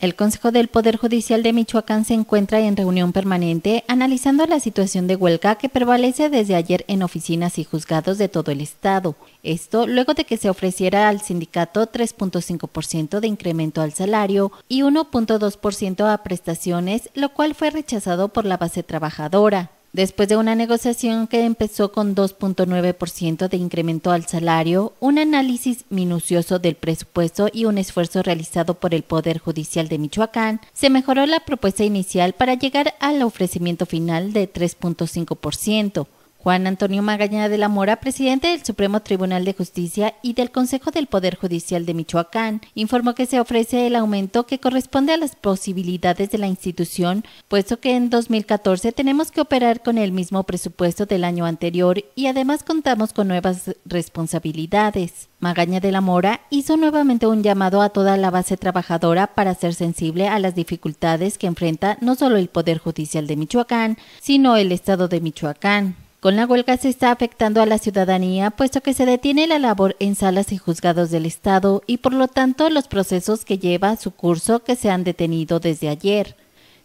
El Consejo del Poder Judicial de Michoacán se encuentra en reunión permanente analizando la situación de huelga que prevalece desde ayer en oficinas y juzgados de todo el estado. Esto luego de que se ofreciera al sindicato 3.5% de incremento al salario y 1.2% a prestaciones, lo cual fue rechazado por la base trabajadora. Después de una negociación que empezó con 2.9% de incremento al salario, un análisis minucioso del presupuesto y un esfuerzo realizado por el Poder Judicial de Michoacán, se mejoró la propuesta inicial para llegar al ofrecimiento final de 3.5%. Juan Antonio Magaña de la Mora, presidente del Supremo Tribunal de Justicia y del Consejo del Poder Judicial de Michoacán, informó que se ofrece el aumento que corresponde a las posibilidades de la institución, puesto que en 2014 tenemos que operar con el mismo presupuesto del año anterior y además contamos con nuevas responsabilidades. Magaña de la Mora hizo nuevamente un llamado a toda la base trabajadora para ser sensible a las dificultades que enfrenta no solo el Poder Judicial de Michoacán, sino el Estado de Michoacán. Con la huelga se está afectando a la ciudadanía, puesto que se detiene la labor en salas y juzgados del Estado y por lo tanto los procesos que lleva su curso que se han detenido desde ayer.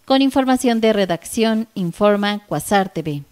Con información de redacción, informa Cuasar TV.